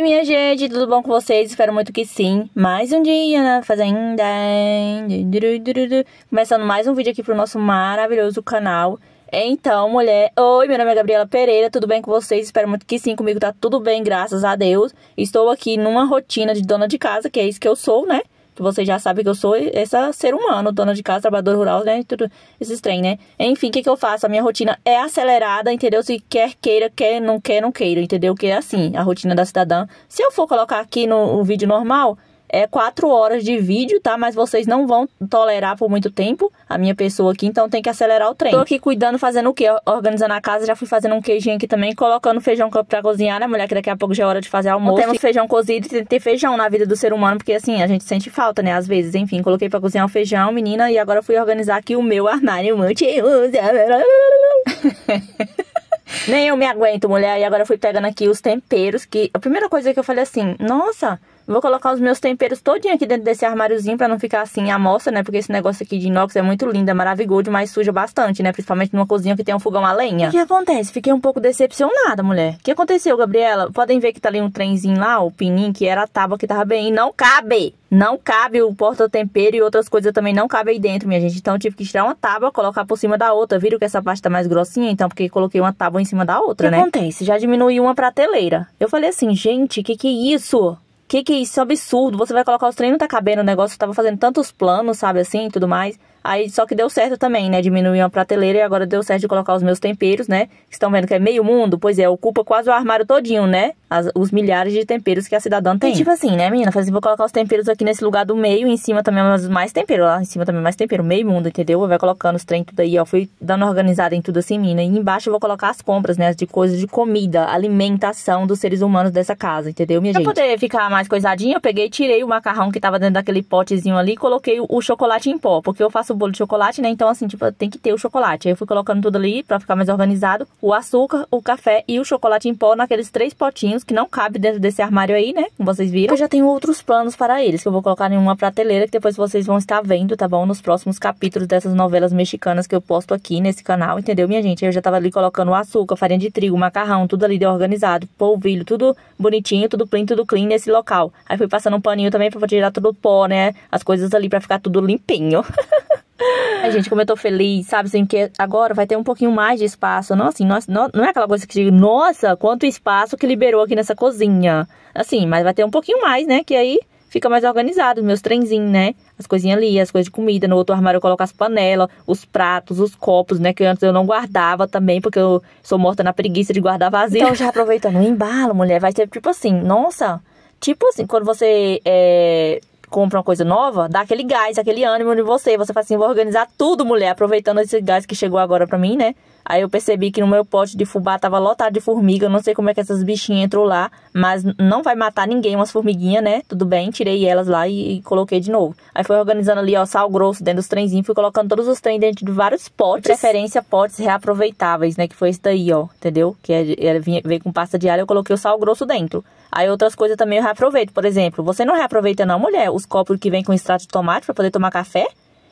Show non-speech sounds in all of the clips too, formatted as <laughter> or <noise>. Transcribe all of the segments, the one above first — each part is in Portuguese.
Oi, minha gente, tudo bom com vocês? Espero muito que sim. Mais um dia na Fazenda. Começando mais um vídeo aqui pro nosso maravilhoso canal. Então, mulher, oi, meu nome é Gabriela Pereira, tudo bem com vocês? Espero muito que sim, comigo tá tudo bem, graças a Deus. Estou aqui numa rotina de dona de casa, que é isso que eu sou, né? que vocês já sabem que eu sou essa ser humano, dona de casa, trabalhador rural, né? Tudo esses trem, né? Enfim, o que, que eu faço? A minha rotina é acelerada, entendeu? Se quer queira, quer não quer não queira, entendeu? Que é assim, a rotina da cidadã. Se eu for colocar aqui no, no vídeo normal, é quatro horas de vídeo, tá? Mas vocês não vão tolerar por muito tempo a minha pessoa aqui, então tem que acelerar o trem. Tô aqui cuidando, fazendo o quê? Organizando a casa, já fui fazendo um queijinho aqui também, colocando feijão pra cozinhar, né, mulher? Que daqui a pouco já é hora de fazer almoço. Não temos feijão cozido, tem que ter feijão na vida do ser humano, porque assim, a gente sente falta, né? Às vezes, enfim, coloquei pra cozinhar um feijão, menina, e agora fui organizar aqui o meu armário multiuso. <laughs> Nem eu me aguento, mulher. E agora fui pegando aqui os temperos. Que a primeira coisa que eu falei assim, nossa, Vou colocar os meus temperos todinho aqui dentro desse armáriozinho pra não ficar assim a mostra, né? Porque esse negócio aqui de inox é muito lindo, é maravilhoso, mas suja bastante, né? Principalmente numa cozinha que tem um fogão a lenha. O que acontece? Fiquei um pouco decepcionada, mulher. O que aconteceu, Gabriela? Podem ver que tá ali um trenzinho lá, o pininho, que era a tábua que tava bem. E não cabe! Não cabe o porta-tempero e outras coisas também não cabe aí dentro, minha gente. Então eu tive que tirar uma tábua, colocar por cima da outra. Viram que essa parte tá mais grossinha? Então, porque coloquei uma tábua em cima da outra, né? o que né? acontece? Já diminuiu uma prateleira. Eu falei assim, gente, que que é isso? que que é isso? É absurdo. Você vai colocar os treinos, tá cabendo o negócio. Eu tava fazendo tantos planos, sabe assim, tudo mais. Aí, só que deu certo também, né? Diminuiu a prateleira e agora deu certo de colocar os meus temperos, né? Estão vendo que é meio mundo? Pois é, ocupa quase o armário todinho, né? as, os milhares de temperos que a cidadã tem. E tipo assim, né, menina? Falei assim, vou colocar os temperos aqui nesse lugar do meio, em cima também mais, mais tempero. Lá em cima também mais tempero, meio mundo, entendeu? Vai colocando os trem tudo aí, ó. Fui dando organizada em tudo assim, menina. E embaixo eu vou colocar as compras, né? De coisas de comida, alimentação dos seres humanos dessa casa, entendeu, minha pra gente? Pra poder ficar mais coisadinha, eu peguei e tirei o macarrão que tava dentro daquele potezinho ali coloquei o chocolate em pó. Porque eu faço bolo de chocolate, né? Então, assim, tipo, tem que ter o chocolate. Aí eu fui colocando tudo ali pra ficar mais organizado. O açúcar, o café e o chocolate em pó naqueles três potinhos que não cabe dentro desse armário aí, né? Como vocês viram. Eu já tenho outros planos para eles, que eu vou colocar em uma prateleira que depois vocês vão estar vendo, tá bom? Nos próximos capítulos dessas novelas mexicanas que eu posto aqui nesse canal, entendeu, minha gente? Eu já tava ali colocando açúcar, farinha de trigo, macarrão, tudo ali de organizado, polvilho, tudo bonitinho, tudo clean, tudo clean nesse local. Aí fui passando um paninho também pra tirar todo o pó, né? As coisas ali pra ficar tudo limpinho. <laughs> A gente, como eu tô feliz, sabe? Assim, que agora vai ter um pouquinho mais de espaço. Não, assim, nossa, não, não é aquela coisa que digo, nossa, quanto espaço que liberou aqui nessa cozinha. Assim, mas vai ter um pouquinho mais, né? Que aí fica mais organizado, meus trenzinhos, né? As coisinhas ali, as coisas de comida. No outro armário eu coloco as panelas, os pratos, os copos, né? Que antes eu não guardava também, porque eu sou morta na preguiça de guardar vazio. Então, já aproveitando o embalo, mulher, vai ser tipo assim, nossa. Tipo assim, quando você é, compra uma coisa nova, dá aquele gás, aquele ânimo em você. Você faz assim, vou organizar tudo, mulher, aproveitando esse gás que chegou agora pra mim, né? Aí eu percebi que no meu pote de fubá tava lotado de formiga. Eu não sei como é que essas bichinhas entrou lá, mas não vai matar ninguém, umas formiguinhas, né? Tudo bem, tirei elas lá e, e coloquei de novo. Aí foi organizando ali, ó, sal grosso dentro dos trenzinhos, fui colocando todos os trens dentro de vários potes. De preferência, potes reaproveitáveis, né? Que foi isso daí, ó, entendeu? Que é, é, vinha, veio com pasta de alho, eu coloquei o sal grosso dentro. Aí outras coisas também eu reaproveito. Por exemplo, você não reaproveita não, mulher, o os copos que vem com extrato de tomate para poder tomar café,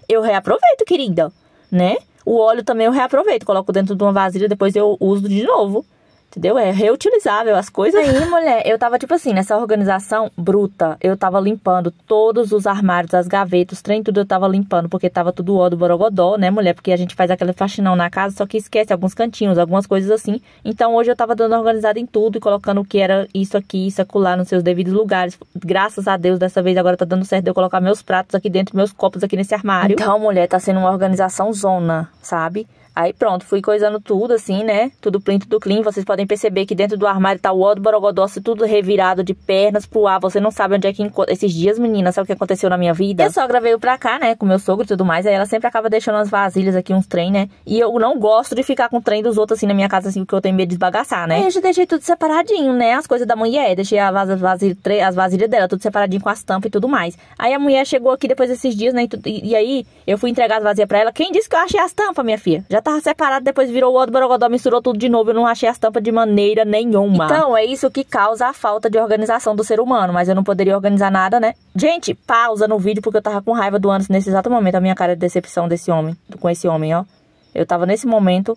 eu reaproveito, querida, né? O óleo também eu reaproveito, coloco dentro de uma vasilha, depois eu uso de novo. Entendeu? É reutilizável as coisas. Aí, mulher, eu tava tipo assim, nessa organização bruta, eu tava limpando todos os armários, as gavetas, trem, tudo eu tava limpando, porque tava tudo ó do borogodó, né, mulher? Porque a gente faz aquele faxinão na casa, só que esquece alguns cantinhos, algumas coisas assim. Então hoje eu tava dando organizada em tudo e colocando o que era isso aqui, isso acolá, nos seus devidos lugares. Graças a Deus, dessa vez agora tá dando certo eu colocar meus pratos aqui dentro, meus copos aqui nesse armário. Então, mulher, tá sendo uma organização zona, sabe? Aí pronto, fui coisando tudo assim, né? Tudo plinto tudo clean. Vocês podem perceber que dentro do armário tá o ódio do tudo revirado de pernas pro ar. Você não sabe onde é que encontra. Esses dias, menina, sabe o que aconteceu na minha vida? Eu só gravei pra cá, né? Com meu sogro e tudo mais. Aí ela sempre acaba deixando as vasilhas aqui, uns trem, né? E eu não gosto de ficar com o trem dos outros assim na minha casa, assim, porque eu tenho medo de esbagaçar, né? Aí é, eu já deixei tudo separadinho, né? As coisas da mulher. Deixei as, as, vasilhas, as vasilhas dela, tudo separadinho com as tampas e tudo mais. Aí a mulher chegou aqui depois desses dias, né? E, e aí eu fui entregar as vasilhas pra ela. Quem disse que eu achei as tampas, minha filha? Já tá tava separado, depois virou o outro borogodó, misturou tudo de novo. Eu não achei as tampas de maneira nenhuma. Então, é isso que causa a falta de organização do ser humano. Mas eu não poderia organizar nada, né? Gente, pausa no vídeo, porque eu tava com raiva do Anderson nesse exato momento. A minha cara de decepção desse homem, com esse homem, ó. Eu tava nesse momento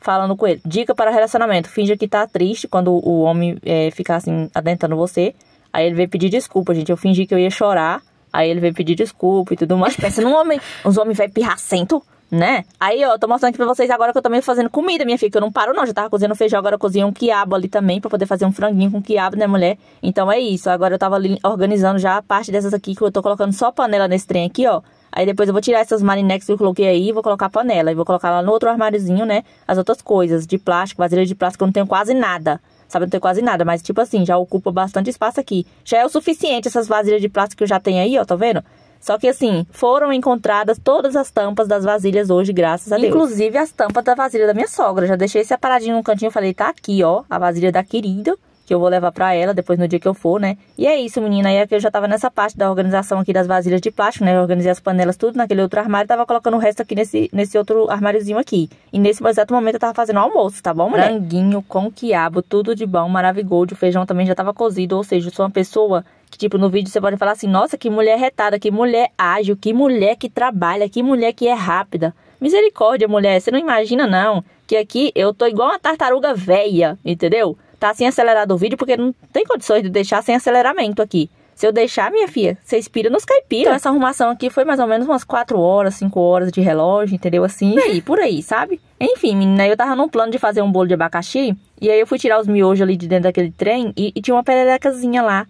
falando com ele. Dica para relacionamento. finge que tá triste quando o homem é, ficar assim, adentrando você. Aí ele veio pedir desculpa, gente. Eu fingi que eu ia chorar. Aí ele veio pedir desculpa e tudo mais. Pensa num homem, uns homens velho pirracento né? Aí, ó, tô mostrando aqui pra vocês agora que eu também tô fazendo comida, minha filha, que eu não paro não, já tava cozinhando feijão, agora eu cozinho um quiabo ali também, pra poder fazer um franguinho com quiabo, né, mulher? Então é isso, agora eu tava ali organizando já a parte dessas aqui, que eu tô colocando só panela nesse trem aqui, ó. Aí depois eu vou tirar essas marinex que eu coloquei aí vou colocar a panela. E vou colocar lá no outro armáriozinho, né? As outras coisas de plástico, vasilha de plástico, eu não tenho quase nada. Sabe, eu não tenho quase nada, mas tipo assim, já ocupa bastante espaço aqui. Já é o suficiente essas vasilhas de plástico que eu já tenho aí, ó, tá vendo? Só que assim, foram encontradas todas as tampas das vasilhas hoje, graças a Deus. Inclusive as tampas da vasilha da minha sogra. Já deixei separadinho no cantinho, falei, tá aqui, ó, a vasilha da querida que eu vou levar para ela depois no dia que eu for, né? E é isso, menina. Aí é eu já tava nessa parte da organização aqui das vasilhas de plástico, né? Eu organizei as panelas tudo naquele outro armário, tava colocando o resto aqui nesse, nesse outro armáriozinho aqui. E nesse exato momento eu tava fazendo almoço, tá bom, mulher? Franguinho com quiabo, tudo de bom, maravigold, o feijão também já tava cozido, ou seja, eu sou uma pessoa Tipo, no vídeo você pode falar assim: nossa, que mulher retada, que mulher ágil, que mulher que trabalha, que mulher que é rápida. Misericórdia, mulher, você não imagina não que aqui eu tô igual uma tartaruga velha, entendeu? Tá sem acelerar o vídeo porque não tem condições de deixar sem aceleramento aqui. Se eu deixar, minha filha, você expira nos caipira. Então, essa arrumação aqui foi mais ou menos umas 4 horas, 5 horas de relógio, entendeu? Assim, e aí, por aí, sabe? Enfim, menina, eu tava num plano de fazer um bolo de abacaxi. E aí eu fui tirar os miojos ali de dentro daquele trem e, e tinha uma pererecazinha lá.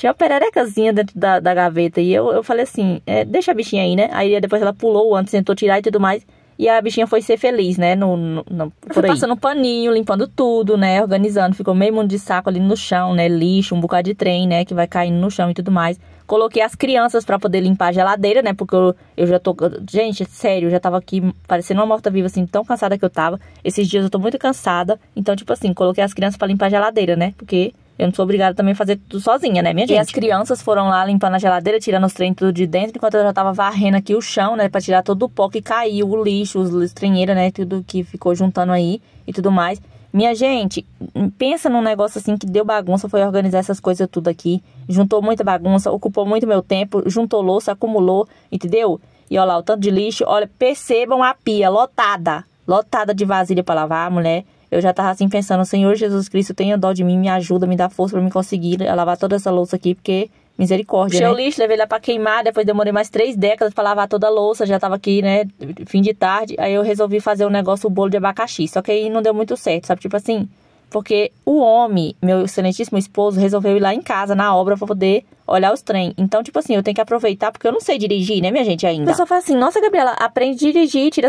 Tinha uma pererecazinha dentro da, da gaveta. E eu, eu falei assim: é, deixa a bichinha aí, né? Aí depois ela pulou antes, tentou tirar e tudo mais. E a bichinha foi ser feliz, né? No, no, no foi aí. passando um paninho, limpando tudo, né? Organizando. Ficou meio mundo de saco ali no chão, né? Lixo, um bocado de trem, né? Que vai caindo no chão e tudo mais. Coloquei as crianças para poder limpar a geladeira, né? Porque eu, eu já tô. Gente, sério, eu já tava aqui parecendo uma morta-viva, assim, tão cansada que eu tava. Esses dias eu tô muito cansada. Então, tipo assim, coloquei as crianças para limpar a geladeira, né? Porque eu não sou obrigada também a fazer tudo sozinha, né, minha e gente? E as crianças foram lá limpando a geladeira, tirando os trem tudo de dentro, enquanto eu já tava varrendo aqui o chão, né, pra tirar todo o pó que caiu, o lixo, os estranheiros, né, tudo que ficou juntando aí e tudo mais. Minha gente, hum, pensa num negócio assim que deu bagunça, foi organizar essas coisas tudo aqui. Juntou muita bagunça, ocupou muito meu tempo, juntou louça, acumulou, entendeu? E olha lá, o tanto de lixo. Olha, percebam a pia lotada, lotada de vasilha para lavar, mulher. Eu já tava assim pensando, Senhor Jesus Cristo, tenha dó de mim, me ajuda, me dá força para me conseguir lavar toda essa louça aqui, porque misericórdia, Puxei né? o lixo, levei lá pra queimar, depois demorei mais três décadas pra lavar toda a louça, já tava aqui, né, fim de tarde. Aí eu resolvi fazer um negócio, o um bolo de abacaxi, só que aí não deu muito certo, sabe? Tipo assim, porque o homem, meu excelentíssimo esposo, resolveu ir lá em casa, na obra, pra poder olhar os trem. Então, tipo assim, eu tenho que aproveitar, porque eu não sei dirigir, né, minha gente, ainda. A pessoa fala assim, nossa, Gabriela, aprende a dirigir, tira...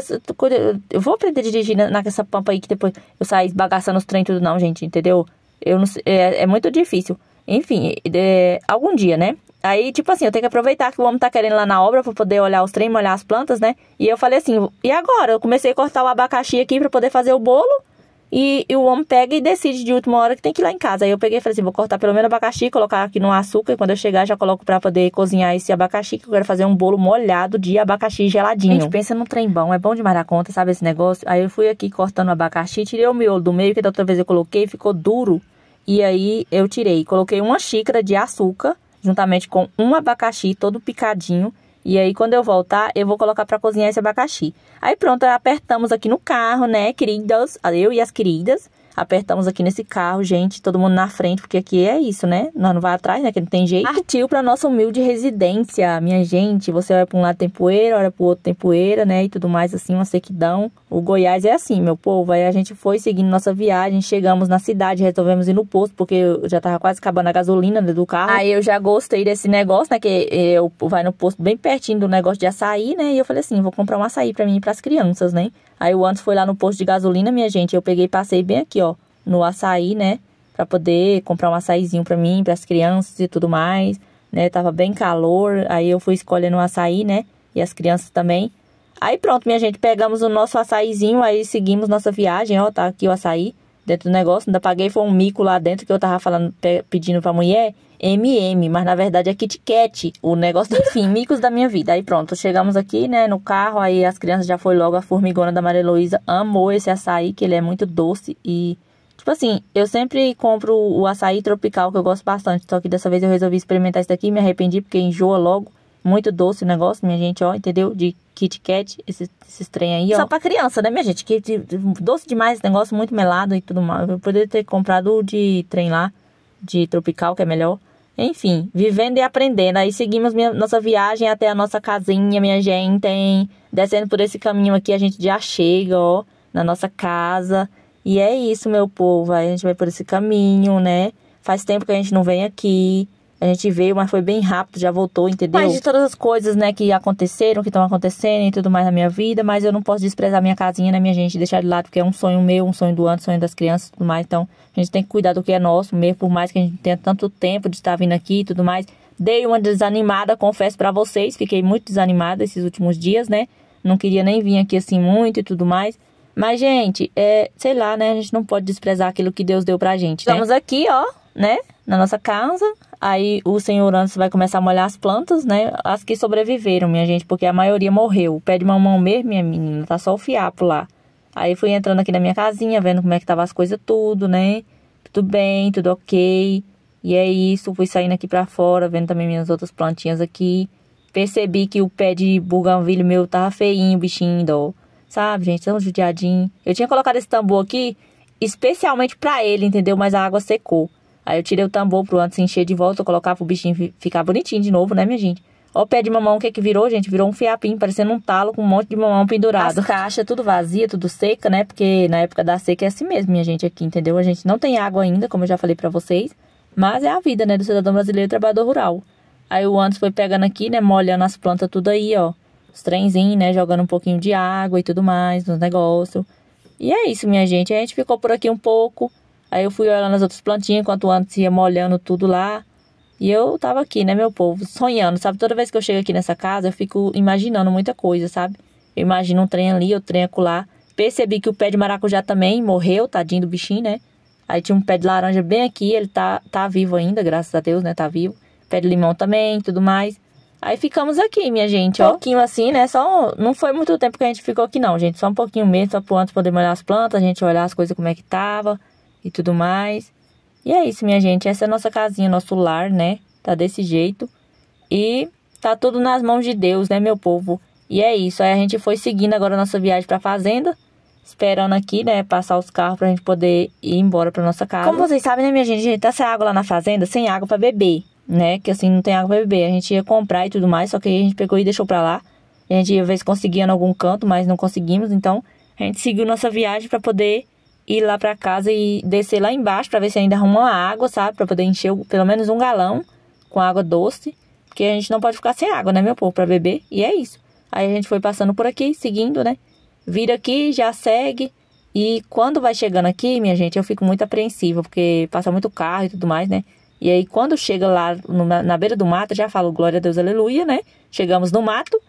Eu vou aprender a dirigir nessa pampa aí, que depois eu saio esbagaçando os trem tudo. Não, gente, entendeu? Eu não sei, é, é muito difícil. Enfim, é, algum dia, né? Aí, tipo assim, eu tenho que aproveitar que o homem tá querendo lá na obra pra poder olhar os trem, olhar as plantas, né? E eu falei assim, e agora? Eu comecei a cortar o abacaxi aqui pra poder fazer o bolo e, e, o homem pega e decide de última hora que tem que ir lá em casa. Aí eu peguei e falei assim: vou cortar pelo menos abacaxi, colocar aqui no açúcar. E quando eu chegar, já coloco pra poder cozinhar esse abacaxi, que eu quero fazer um bolo molhado de abacaxi geladinho. Gente, pensa num trem bom. É bom demais a conta, sabe esse negócio? Aí eu fui aqui cortando o abacaxi, tirei o miolo do meio, que da outra vez eu coloquei, ficou duro. E aí eu tirei, coloquei uma xícara de açúcar, juntamente com um abacaxi todo picadinho e aí, quando eu voltar, eu vou colocar para cozinhar esse abacaxi. Aí, pronto, apertamos aqui no carro, né, queridos? Eu e as queridas. Apertamos aqui nesse carro, gente, todo mundo na frente, porque aqui é isso, né? Nós não vai atrás, né? Que não tem jeito. Partiu pra nossa humilde residência, minha gente. Você olha pra um lado tem poeira, olha pro outro tem poeira, né? E tudo mais, assim, uma sequidão. O Goiás é assim, meu povo. Aí a gente foi seguindo nossa viagem, chegamos na cidade, resolvemos ir no posto, porque eu já tava quase acabando a gasolina né, do carro. Aí eu já gostei desse negócio, né? Que eu vai no posto bem pertinho do negócio de açaí, né? E eu falei assim, vou comprar um açaí pra mim e pras crianças, né? Aí o Antes foi lá no posto de gasolina, minha gente. Eu peguei e passei bem aqui, ó no açaí, né? Pra poder comprar um açaizinho pra mim, pras crianças e tudo mais, né? Tava bem calor, aí eu fui escolhendo um açaí, né? E as crianças também. Aí pronto, minha gente, pegamos o nosso açaizinho, aí seguimos nossa viagem, ó, tá aqui o açaí dentro do negócio. Ainda paguei, foi um mico lá dentro que eu tava falando, pedindo pra mulher, MM, mas na verdade é Kit Kat, o negócio, enfim, micos da minha vida. Aí pronto, chegamos aqui, né, no carro, aí as crianças já foi logo, a formigona da Maria Luísa amou esse açaí, que ele é muito doce e Tipo assim, eu sempre compro o açaí tropical, que eu gosto bastante. Só que dessa vez eu resolvi experimentar isso daqui e me arrependi, porque enjoa logo. Muito doce o negócio, minha gente, ó, entendeu? De Kit Kat, esses, trem aí, ó. Só pra criança, né, minha gente? Que de, doce demais esse negócio, muito melado e tudo mais. Eu poderia ter comprado o de trem lá, de tropical, que é melhor. Enfim, vivendo e aprendendo. Aí seguimos minha, nossa viagem até a nossa casinha, minha gente. Hein? Descendo por esse caminho aqui, a gente já chega, ó, na nossa casa. E é isso, meu povo. A gente vai por esse caminho, né? Faz tempo que a gente não vem aqui. A gente veio, mas foi bem rápido, já voltou, entendeu? Mas de todas as coisas, né, que aconteceram, que estão acontecendo e tudo mais na minha vida, mas eu não posso desprezar minha casinha, né, minha gente, deixar de lado, porque é um sonho meu, um sonho do ano, sonho das crianças e tudo mais. Então, a gente tem que cuidar do que é nosso mesmo, por mais que a gente tenha tanto tempo de estar vindo aqui e tudo mais. Dei uma desanimada, confesso para vocês, fiquei muito desanimada esses últimos dias, né? Não queria nem vir aqui assim muito e tudo mais. Mas, gente, é, sei lá, né? A gente não pode desprezar aquilo que Deus deu pra gente. Né? Estamos aqui, ó, né? Na nossa casa. Aí o Senhor antes vai começar a molhar as plantas, né? As que sobreviveram, minha gente, porque a maioria morreu. O pé de mamão mesmo, minha menina, tá só o fiapo lá. Aí fui entrando aqui na minha casinha, vendo como é que tava as coisas tudo, né? Tudo bem, tudo ok. E é isso, fui saindo aqui pra fora, vendo também minhas outras plantinhas aqui. Percebi que o pé de buganvilho meu tava feinho, bichinho, dó. Sabe, gente? Tão judiadinho. Eu tinha colocado esse tambor aqui especialmente para ele, entendeu? Mas a água secou. Aí eu tirei o tambor pro antes encher de volta, colocar pro bichinho ficar bonitinho de novo, né, minha gente? Ó, o pé de mamão, o que é que virou, gente? Virou um fiapinho, parecendo um talo com um monte de mamão pendurado. As caixas, tudo vazia, tudo seca, né? Porque na época da seca é assim mesmo, minha gente, aqui, entendeu? A gente não tem água ainda, como eu já falei para vocês. Mas é a vida, né, do cidadão brasileiro trabalhador rural. Aí o antes foi pegando aqui, né, molhando as plantas tudo aí, ó os trenzinhos, né? Jogando um pouquinho de água e tudo mais nos negócios. E é isso, minha gente. A gente ficou por aqui um pouco. Aí eu fui olhando as outras plantinhas, enquanto antes ia molhando tudo lá. E eu tava aqui, né, meu povo, sonhando, sabe? Toda vez que eu chego aqui nessa casa, eu fico imaginando muita coisa, sabe? Eu imagino um trem ali, eu trem acolá. Percebi que o pé de maracujá também morreu, tadinho do bichinho, né? Aí tinha um pé de laranja bem aqui, ele tá, tá vivo ainda, graças a Deus, né? Tá vivo. Pé de limão também, tudo mais. Aí ficamos aqui, minha gente, ó. Um pouquinho assim, né? Só não foi muito tempo que a gente ficou aqui não, gente. Só um pouquinho mesmo, só pro antes poder molhar as plantas, a gente olhar as coisas como é que tava e tudo mais. E é isso, minha gente. Essa é a nossa casinha, nosso lar, né? Tá desse jeito. E tá tudo nas mãos de Deus, né, meu povo? E é isso. Aí a gente foi seguindo agora a nossa viagem pra fazenda esperando aqui, né, passar os carros pra gente poder ir embora pra nossa casa. Como vocês sabem, né, minha gente, a gente tá sem água lá na fazenda, sem água para beber né? Que assim não tem água pra beber. A gente ia comprar e tudo mais, só que a gente pegou e deixou pra lá. a gente ia ver se conseguia em algum canto, mas não conseguimos. Então a gente seguiu nossa viagem para poder ir lá pra casa e descer lá embaixo para ver se ainda arrumam água, sabe? Pra poder encher pelo menos um galão com água doce. Porque a gente não pode ficar sem água, né, meu povo, pra beber. E é isso. Aí a gente foi passando por aqui, seguindo, né? Vira aqui, já segue. E quando vai chegando aqui, minha gente, eu fico muito apreensiva, porque passa muito carro e tudo mais, né? E aí, quando chega lá na, na beira do mato, já falo glória a Deus, aleluia, né? Chegamos no mato,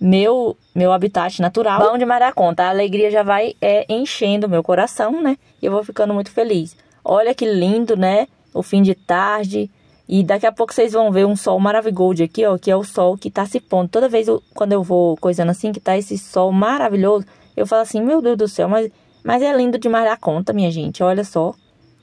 meu meu habitat natural. Bom de maracon, conta, tá? A alegria já vai é, enchendo meu coração, né? E eu vou ficando muito feliz. Olha que lindo, né? O fim de tarde. E daqui a pouco vocês vão ver um sol maravilhoso aqui, ó. Que é o sol que tá se pondo. Toda vez eu, quando eu vou coisando assim, que tá esse sol maravilhoso, eu falo assim, meu Deus do céu, mas, mas é lindo de a conta, tá, minha gente. Olha só.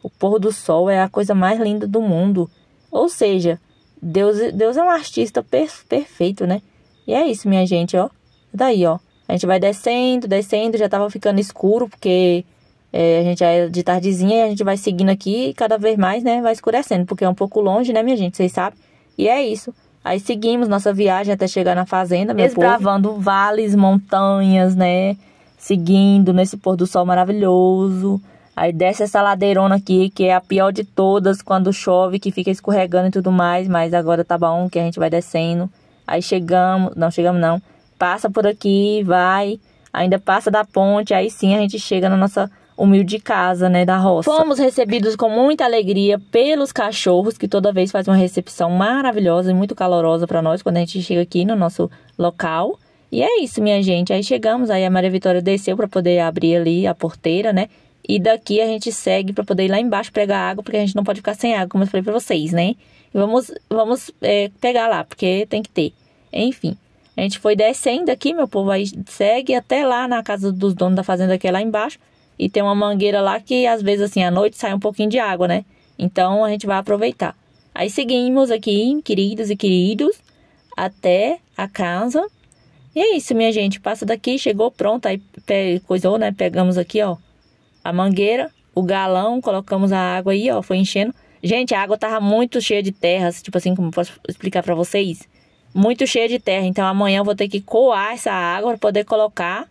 O pôr do sol é a coisa mais linda do mundo. Ou seja, Deus, Deus é um artista per, perfeito, né? E é isso, minha gente, ó. Daí, ó. A gente vai descendo, descendo, já tava ficando escuro, porque é, a gente é de tardezinha e a gente vai seguindo aqui e cada vez mais, né, vai escurecendo, porque é um pouco longe, né, minha gente, vocês sabem. E é isso. Aí seguimos nossa viagem até chegar na fazenda, meu Desbravando povo. vales, montanhas, né, seguindo nesse pôr do sol maravilhoso. Aí desce essa ladeirona aqui, que é a pior de todas, quando chove, que fica escorregando e tudo mais, mas agora tá bom, que a gente vai descendo. Aí chegamos, não chegamos não, passa por aqui, vai, ainda passa da ponte, aí sim a gente chega na nossa humilde casa, né, da roça. Fomos recebidos com muita alegria pelos cachorros, que toda vez faz uma recepção maravilhosa e muito calorosa para nós quando a gente chega aqui no nosso local. E é isso, minha gente. Aí chegamos, aí a Maria Vitória desceu para poder abrir ali a porteira, né? E daqui a gente segue para poder ir lá embaixo pegar água, porque a gente não pode ficar sem água, como eu falei para vocês, né? E vamos, vamos é, pegar lá, porque tem que ter. Enfim, a gente foi descendo aqui, meu povo, aí segue até lá na casa dos donos da fazenda que é lá embaixo. E tem uma mangueira lá que às vezes assim, à noite sai um pouquinho de água, né? Então a gente vai aproveitar. Aí seguimos aqui, queridos e queridos, até a casa. E é isso, minha gente. Passa daqui, chegou pronto, aí coisou, né? Pegamos aqui, ó, a mangueira, o galão, colocamos a água aí, ó, foi enchendo. Gente, a água tava muito cheia de terra, assim, tipo assim, como posso explicar para vocês? Muito cheia de terra, então amanhã eu vou ter que coar essa água para poder colocar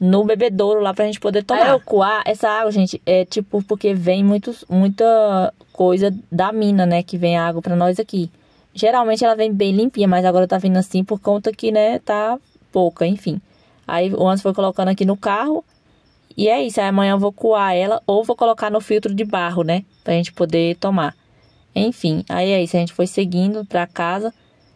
no bebedouro lá pra gente poder é, tomar. eu coar essa água, gente, é tipo porque vem muitos, muita coisa da mina, né, que vem a água para nós aqui. Geralmente ela vem bem limpinha, mas agora tá vindo assim por conta que, né, tá pouca, enfim. Aí o Anderson foi colocando aqui no carro e é isso, aí amanhã eu vou coar ela ou vou colocar no filtro de barro, né? Pra gente poder tomar. Enfim, aí é isso, a gente foi seguindo pra casa.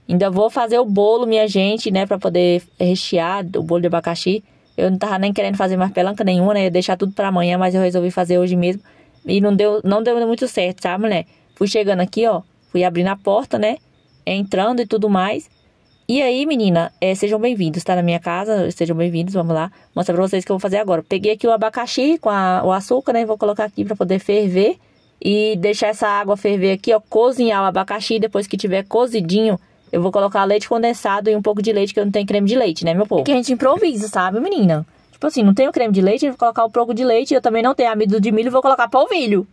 Ainda vou fazer o bolo, minha gente, né? Pra poder rechear o bolo de abacaxi. Eu não tava nem querendo fazer mais pelanca nenhuma, né? Ia deixar tudo pra amanhã, mas eu resolvi fazer hoje mesmo. E não deu, não deu muito certo, sabe, mulher? Fui chegando aqui, ó. Fui abrindo a porta, né? Entrando e tudo mais. E aí, menina, é, sejam bem-vindos, tá na minha casa, sejam bem-vindos, vamos lá. Mostrar pra vocês o que eu vou fazer agora. Peguei aqui o abacaxi com a, o açúcar, né, vou colocar aqui pra poder ferver e deixar essa água ferver aqui, ó, cozinhar o abacaxi, depois que tiver cozidinho, eu vou colocar leite condensado e um pouco de leite, que eu não tenho creme de leite, né, meu povo? É que a gente improvisa, sabe, menina? Tipo assim, não tenho creme de leite, eu vou colocar o pouco de leite, eu também não tenho amido de milho, vou colocar polvilho.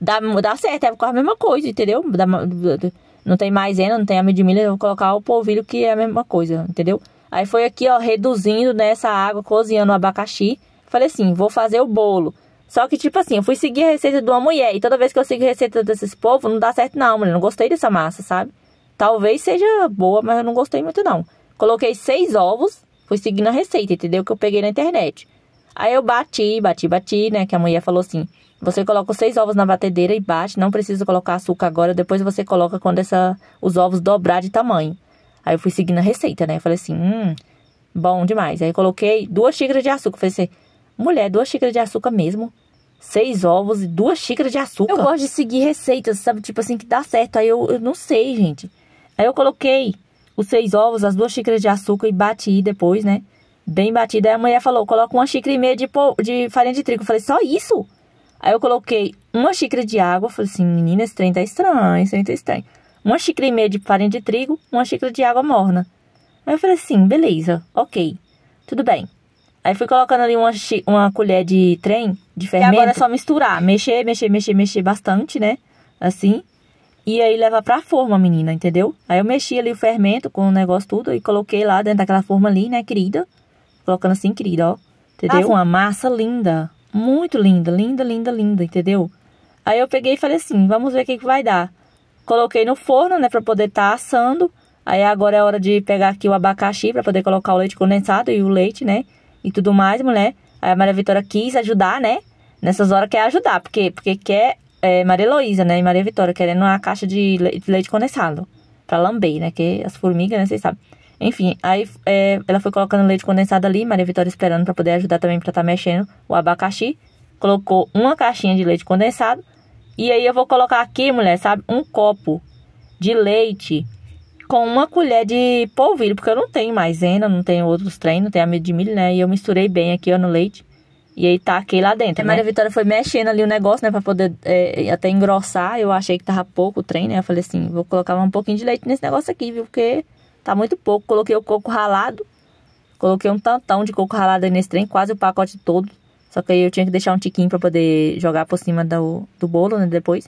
Dá, dá certo, é a mesma coisa, entendeu? Dá, dá, não tem maisena, não tem amidimilha, eu vou colocar o polvilho, que é a mesma coisa, entendeu? Aí foi aqui, ó, reduzindo nessa né, água, cozinhando o abacaxi. Falei assim, vou fazer o bolo. Só que, tipo assim, eu fui seguir a receita de uma mulher. E toda vez que eu sigo a receita desses povos, não dá certo não, mulher. Não gostei dessa massa, sabe? Talvez seja boa, mas eu não gostei muito não. Coloquei seis ovos, fui seguindo a receita, entendeu? Que eu peguei na internet. Aí eu bati, bati, bati, né? Que a mulher falou assim: você coloca os seis ovos na batedeira e bate, não precisa colocar açúcar agora, depois você coloca quando essa, os ovos dobrar de tamanho. Aí eu fui seguindo a receita, né? Eu falei assim, hum, bom demais. Aí coloquei duas xícaras de açúcar. falei assim, mulher, duas xícaras de açúcar mesmo. Seis ovos e duas xícaras de açúcar. Eu gosto de seguir receitas, sabe? Tipo assim, que dá certo. Aí eu, eu não sei, gente. Aí eu coloquei os seis ovos, as duas xícaras de açúcar e bati depois, né? bem batida. Aí a mulher falou: coloca uma xícara e meia de, de farinha de trigo. Eu falei: só isso? Aí eu coloquei uma xícara de água. Eu falei assim: menina, esse trem tá estranho, esse trem tá estranho. Uma xícara e meia de farinha de trigo, uma xícara de água morna. Aí eu falei assim: beleza, ok, tudo bem. Aí fui colocando ali uma, uma colher de trem, de fermento. E agora é só misturar, mexer, mexer, mexer, mexer bastante, né? Assim. E aí levar pra forma, menina, entendeu? Aí eu mexi ali o fermento com o negócio tudo e coloquei lá dentro daquela forma ali, né, querida? Colocando assim, querida, ó. Entendeu? Ah, uma massa linda. Muito linda, linda, linda, linda, entendeu? Aí eu peguei e falei assim, vamos ver o que, que vai dar. Coloquei no forno, né, pra poder estar tá assando. Aí agora é hora de pegar aqui o abacaxi pra poder colocar o leite condensado e o leite, né? E tudo mais, mulher. Aí a Maria Vitória quis ajudar, né? Nessas horas quer ajudar, porque porque quer é, Maria Heloísa, né? E Maria Vitória querendo uma caixa de leite condensado pra lamber, né? Que as formigas, né? Vocês sabem. Enfim, aí é, ela foi colocando leite condensado ali, Maria Vitória esperando para poder ajudar também para estar tá mexendo o abacaxi. Colocou uma caixinha de leite condensado. E aí eu vou colocar aqui, mulher, sabe, um copo de leite com uma colher de polvilho, porque eu não tenho maisena, não tenho outros trem, não tenho amido de milho, né? E eu misturei bem aqui ó, no leite. E aí taquei lá dentro. É, a né? Maria Vitória foi mexendo ali o negócio, né? Pra poder é, até engrossar. Eu achei que tava pouco o trem, né? Eu falei assim, vou colocar um pouquinho de leite nesse negócio aqui, viu? Porque Tá muito pouco. Coloquei o coco ralado. Coloquei um tantão de coco ralado aí nesse trem, quase o pacote todo. Só que aí eu tinha que deixar um tiquinho pra poder jogar por cima do, do bolo, né, depois.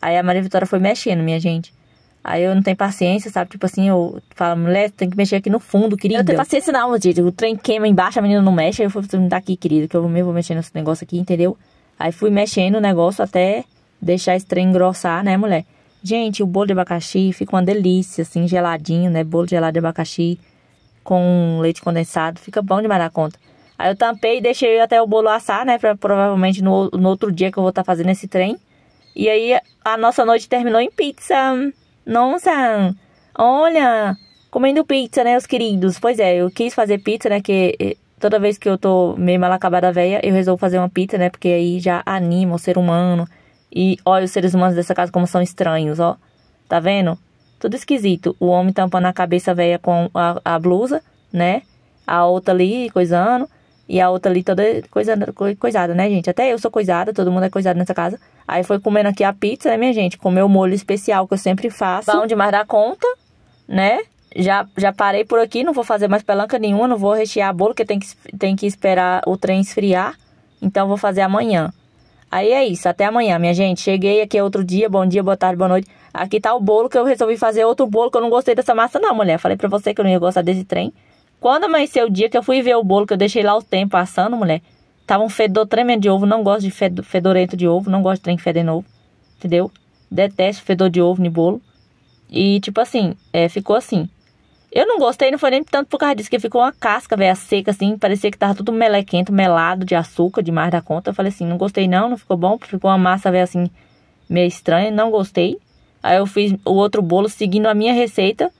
Aí a Maria Vitória foi mexendo, minha gente. Aí eu não tenho paciência, sabe? Tipo assim, eu falo, mulher, tem que mexer aqui no fundo, querida. Eu não tenho paciência não, gente. O trem queima embaixo, a menina não mexe. Aí eu falei, não tá aqui, querida que eu mesmo vou mexer nesse negócio aqui, entendeu? Aí fui mexendo o negócio até deixar esse trem engrossar, né, mulher? Gente, o bolo de abacaxi fica uma delícia, assim, geladinho, né? Bolo gelado de abacaxi com leite condensado. Fica bom demais da conta. Aí eu tampei e deixei até o bolo assar, né? Pra, provavelmente no, no outro dia que eu vou estar tá fazendo esse trem. E aí a nossa noite terminou em pizza. Nossa, olha, comendo pizza, né, os queridos? Pois é, eu quis fazer pizza, né? Que eh, toda vez que eu tô meio mal acabada véia, eu resolvo fazer uma pizza, né? Porque aí já anima o ser humano e olha os seres humanos dessa casa como são estranhos, ó. Tá vendo? Tudo esquisito. O homem tampando a cabeça velha com a, a blusa, né? A outra ali coisando. E a outra ali toda coisada, coisada, né, gente? Até eu sou coisada, todo mundo é coisado nessa casa. Aí foi comendo aqui a pizza, né, minha gente? Comeu o molho especial que eu sempre faço. Bom demais da conta, né? Já, já parei por aqui, não vou fazer mais pelanca nenhuma, não vou rechear bolo, porque tem que, tem que esperar o trem esfriar. Então, vou fazer amanhã. Aí é isso, até amanhã, minha gente. Cheguei aqui outro dia, bom dia, boa tarde, boa noite. Aqui tá o bolo que eu resolvi fazer outro bolo que eu não gostei dessa massa não, mulher. Falei pra você que eu não ia gostar desse trem. Quando amanheceu o dia que eu fui ver o bolo que eu deixei lá o tempo passando, mulher, tava um fedor tremendo de ovo. Não gosto de fed fedorento de ovo, não gosto de trem fedendo ovo, entendeu? Detesto fedor de ovo no bolo. E tipo assim, é, ficou assim. Eu não gostei, não foi nem tanto por causa disso, que ficou uma casca, velho, seca, assim, parecia que tava tudo melequento, melado de açúcar, demais da conta. Eu falei assim, não gostei não, não ficou bom, ficou uma massa, velho, assim, meio estranha, não gostei. Aí eu fiz o outro bolo seguindo a minha receita.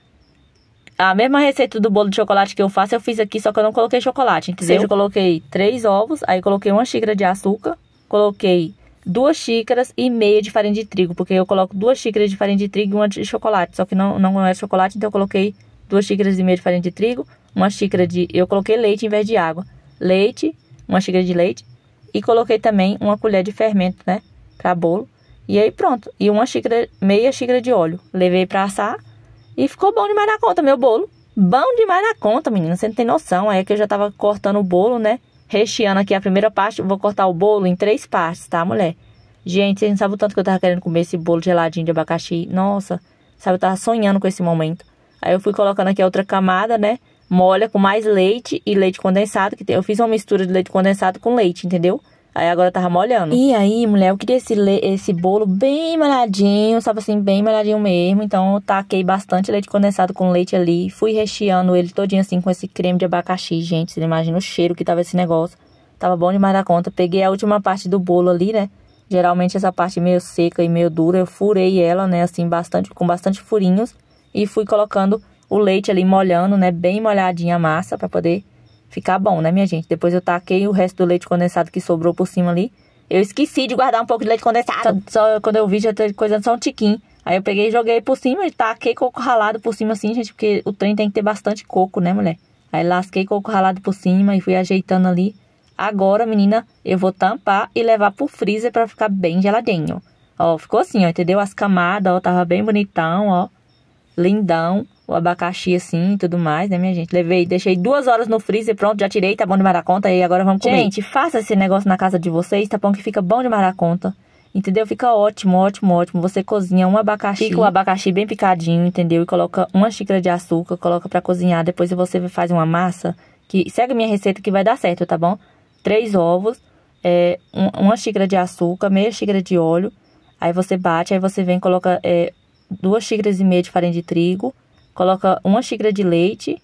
A mesma receita do bolo de chocolate que eu faço, eu fiz aqui, só que eu não coloquei chocolate, entendeu? Eu coloquei três ovos, aí coloquei uma xícara de açúcar, coloquei duas xícaras e meia de farinha de trigo, porque eu coloco duas xícaras de farinha de trigo e uma de chocolate, só que não, não é chocolate, então eu coloquei duas xícaras e meia de farinha de trigo, uma xícara de. Eu coloquei leite em vez de água. Leite, uma xícara de leite. E coloquei também uma colher de fermento, né? Pra bolo. E aí pronto. E uma xícara, meia xícara de óleo. Levei pra assar. E ficou bom demais na conta, meu bolo. Bom demais na conta, menina. Você não tem noção. Aí é que eu já tava cortando o bolo, né? Recheando aqui a primeira parte. Vou cortar o bolo em três partes, tá, mulher? Gente, vocês não sabem o tanto que eu tava querendo comer esse bolo geladinho de abacaxi. Nossa, sabe? Eu tava sonhando com esse momento. Aí eu fui colocando aqui a outra camada, né? Molha com mais leite e leite condensado, que eu fiz uma mistura de leite condensado com leite, entendeu? Aí agora tava molhando. E aí, mulher, eu queria esse, esse bolo bem malhadinho, sabe assim, bem malhadinho mesmo. Então eu taquei bastante leite condensado com leite ali. Fui recheando ele todinho assim com esse creme de abacaxi, gente. Você imagina o cheiro que tava esse negócio. Tava bom demais da conta. Peguei a última parte do bolo ali, né? Geralmente essa parte meio seca e meio dura, eu furei ela, né, assim, bastante, com bastante furinhos e fui colocando o leite ali molhando, né, bem molhadinha a massa para poder ficar bom, né, minha gente? Depois eu taquei o resto do leite condensado que sobrou por cima ali. Eu esqueci de guardar um pouco de leite condensado. Só, só quando eu vi já tem coisa só um tiquinho. Aí eu peguei e joguei por cima e taquei coco ralado por cima assim, gente, porque o trem tem que ter bastante coco, né, mulher? Aí lasquei coco ralado por cima e fui ajeitando ali. Agora, menina, eu vou tampar e levar pro freezer para ficar bem geladinho. Ó, ficou assim, ó, entendeu? As camadas, ó, tava bem bonitão, ó lindão, o abacaxi assim e tudo mais, né, minha gente? Levei, deixei duas horas no freezer, pronto, já tirei, tá bom demais da conta, e agora vamos comer. Gente, faça esse negócio na casa de vocês, tá bom? Que fica bom demais da conta. Entendeu? Fica ótimo, ótimo, ótimo. Você cozinha um abacaxi. fica o abacaxi bem picadinho, entendeu? E coloca uma xícara de açúcar, coloca para cozinhar. Depois você faz uma massa. que Segue minha receita que vai dar certo, tá bom? Três ovos, é, um, uma xícara de açúcar, meia xícara de óleo. Aí você bate, aí você vem e coloca é, duas xícaras e meia de farinha de trigo, coloca uma xícara de leite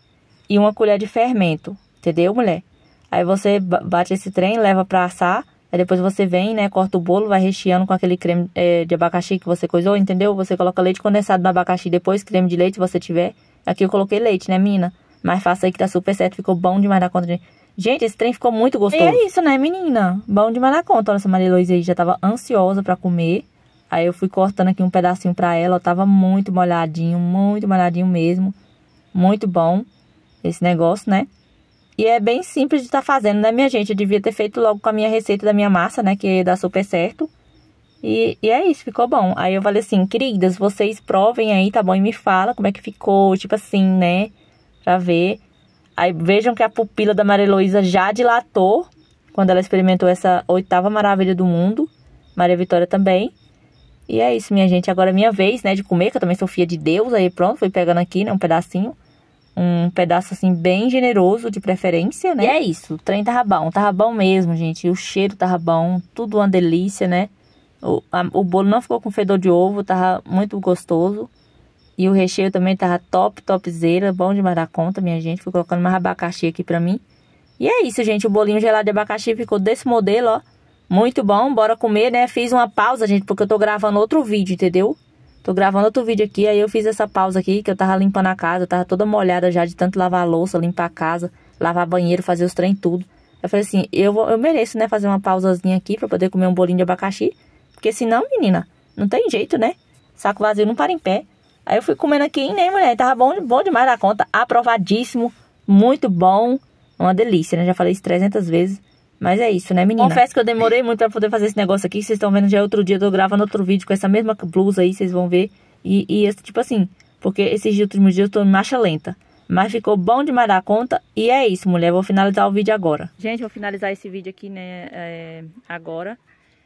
e uma colher de fermento, entendeu, mulher? Aí você bate esse trem, leva para assar, aí depois você vem, né, corta o bolo, vai recheando com aquele creme é, de abacaxi que você coisou, entendeu? Você coloca leite condensado no abacaxi, depois creme de leite se você tiver. Aqui eu coloquei leite, né, menina? Mas faça aí que tá super certo, ficou bom demais na conta. De... Gente, esse trem ficou muito gostoso. E é isso, né, menina? Bom demais na conta. Olha, essa Maria Luísa aí já tava ansiosa para comer. Aí eu fui cortando aqui um pedacinho pra ela, ó, tava muito molhadinho, muito molhadinho mesmo. Muito bom esse negócio, né? E é bem simples de estar tá fazendo, né, minha gente? Eu devia ter feito logo com a minha receita da minha massa, né, que dá super certo. E, e é isso, ficou bom. Aí eu falei assim, queridas, vocês provem aí, tá bom? E me fala como é que ficou, tipo assim, né? Pra ver. Aí vejam que a pupila da Maria Heloísa já dilatou quando ela experimentou essa oitava maravilha do mundo. Maria Vitória também. E é isso, minha gente. Agora é minha vez, né, de comer, que eu também sou filha de Deus. Aí pronto, fui pegando aqui, né, um pedacinho. Um pedaço, assim, bem generoso, de preferência, né? E é isso, o trem tava tá bom, tava tá bom mesmo, gente. O cheiro tava tá bom, tudo uma delícia, né? O, a, o bolo não ficou com fedor de ovo, tava muito gostoso. E o recheio também tava top, topzera, bom demais da conta, minha gente. Fui colocando mais abacaxi aqui pra mim. E é isso, gente. O bolinho gelado de abacaxi ficou desse modelo, ó. Muito bom, bora comer, né? Fiz uma pausa, gente, porque eu tô gravando outro vídeo, entendeu? Tô gravando outro vídeo aqui, aí eu fiz essa pausa aqui, que eu tava limpando a casa, eu tava toda molhada já de tanto lavar a louça, limpar a casa, lavar banheiro, fazer os trem tudo. Eu falei assim, eu, vou, eu mereço, né, fazer uma pausazinha aqui pra poder comer um bolinho de abacaxi, porque senão, menina, não tem jeito, né? Saco vazio não para em pé. Aí eu fui comendo aqui, né, mulher? Tava bom, bom demais da conta, aprovadíssimo, muito bom, uma delícia, né? Já falei isso 300 vezes. Mas é isso, né, menina? Confesso que eu demorei muito pra poder fazer esse negócio aqui. Vocês estão vendo já é outro dia, eu tô gravando outro vídeo com essa mesma blusa aí, vocês vão ver. E, e tipo assim, porque esses últimos dias eu tô em marcha lenta. Mas ficou bom demais da conta. E é isso, mulher. Vou finalizar o vídeo agora. Gente, vou finalizar esse vídeo aqui, né, é, agora.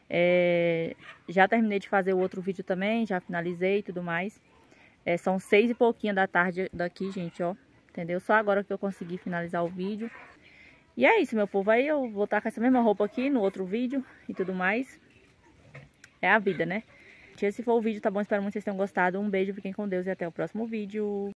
É, já terminei de fazer o outro vídeo também, já finalizei e tudo mais. É, são seis e pouquinho da tarde daqui, gente, ó. Entendeu? Só agora que eu consegui finalizar o vídeo. E é isso, meu povo. Aí eu vou estar com essa mesma roupa aqui no outro vídeo e tudo mais. É a vida, né? Esse foi o vídeo, tá bom? Espero muito que vocês tenham gostado. Um beijo, fiquem com Deus e até o próximo vídeo.